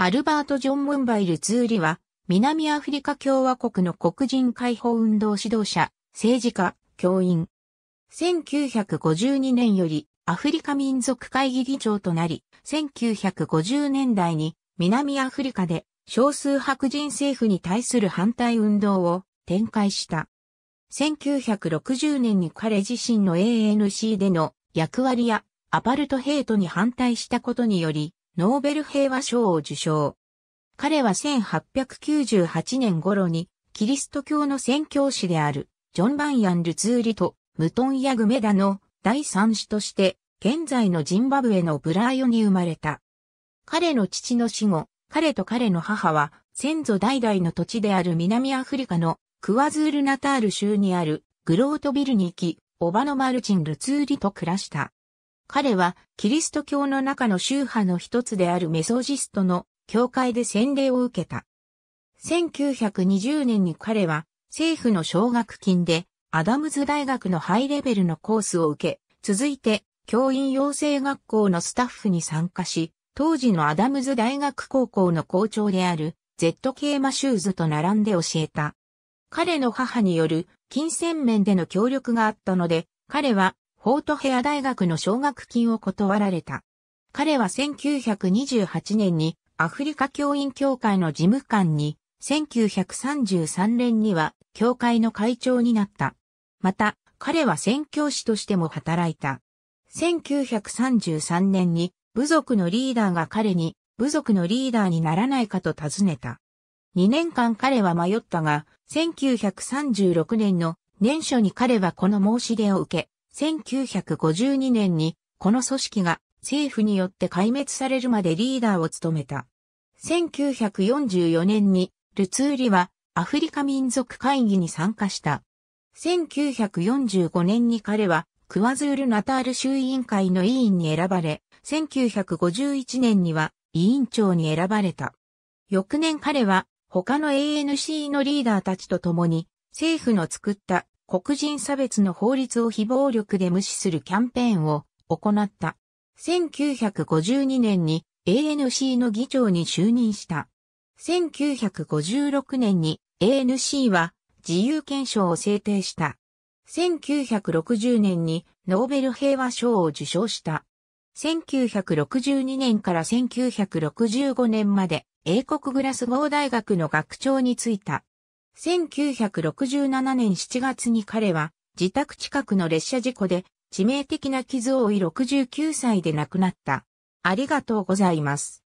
アルバート・ジョン・ムンバイル・ツーリは、南アフリカ共和国の黒人解放運動指導者、政治家、教員。1952年よりアフリカ民族会議議長となり、1950年代に南アフリカで少数白人政府に対する反対運動を展開した。1960年に彼自身の ANC での役割やアパルトヘイトに反対したことにより、ノーベル平和賞を受賞。彼は1898年頃に、キリスト教の宣教師である、ジョン・バンヤン・ルツーリと、ムトン・ヤグメダの第三子として、現在のジンバブエのブラーヨに生まれた。彼の父の死後、彼と彼の母は、先祖代々の土地である南アフリカのクワズールナタール州にあるグロートビルに行き、オバノマルチン・ルツーリと暮らした。彼はキリスト教の中の宗派の一つであるメソジストの教会で洗礼を受けた。1920年に彼は政府の奨学金でアダムズ大学のハイレベルのコースを受け、続いて教員養成学校のスタッフに参加し、当時のアダムズ大学高校の校長である ZK マシューズと並んで教えた。彼の母による金銭面での協力があったので、彼はオートヘア大学の奨学金を断られた。彼は1928年にアフリカ教員協会の事務官に、1933年には教会の会長になった。また、彼は宣教師としても働いた。1933年に部族のリーダーが彼に部族のリーダーにならないかと尋ねた。2年間彼は迷ったが、1936年の年初に彼はこの申し出を受け、1952年にこの組織が政府によって壊滅されるまでリーダーを務めた。1944年にルツーリはアフリカ民族会議に参加した。1945年に彼はクワズールナタール州委員会の委員に選ばれ、1951年には委員長に選ばれた。翌年彼は他の ANC のリーダーたちと共に政府の作った黒人差別の法律を非暴力で無視するキャンペーンを行った。1952年に ANC の議長に就任した。1956年に ANC は自由憲章を制定した。1960年にノーベル平和賞を受賞した。1962年から1965年まで英国グラスゴー大学の学長に就いた。1967年7月に彼は自宅近くの列車事故で致命的な傷を負い69歳で亡くなった。ありがとうございます。